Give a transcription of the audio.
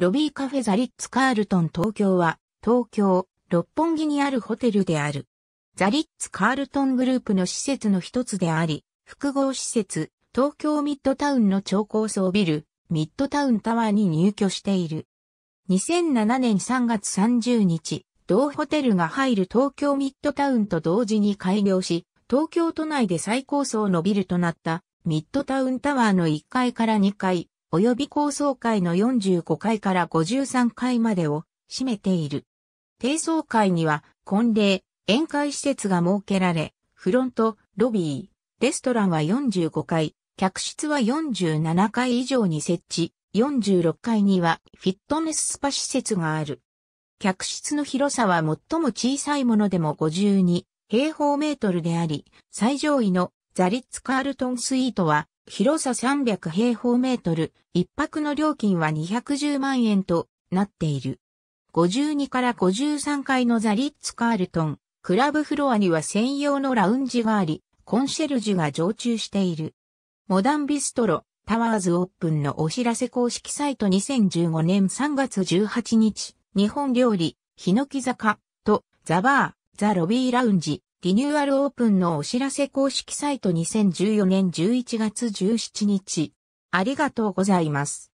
ロビーカフェザリッツカールトン東京は、東京、六本木にあるホテルである。ザリッツカールトングループの施設の一つであり、複合施設、東京ミッドタウンの超高層ビル、ミッドタウンタワーに入居している。2007年3月30日、同ホテルが入る東京ミッドタウンと同時に開業し、東京都内で最高層のビルとなったミッドタウンタワーの1階から2階、及び高層階の45階から53階までを占めている。低層階には婚礼、宴会施設が設けられ、フロント、ロビー、レストランは45階、客室は47階以上に設置、46階にはフィットネススパ施設がある。客室の広さは最も小さいものでも52平方メートルであり、最上位のザリッツ・カールトンスイートは広さ300平方メートル、一泊の料金は210万円となっている。52から53階のザ・リッツ・カールトン、クラブフロアには専用のラウンジがあり、コンシェルジュが常駐している。モダンビストロ、タワーズオープンのお知らせ公式サイト2015年3月18日、日本料理、ヒノキ坂とザバー、ザロビーラウンジ、リニューアルオープンのお知らせ公式サイト2014年11月17日。ありがとうございます。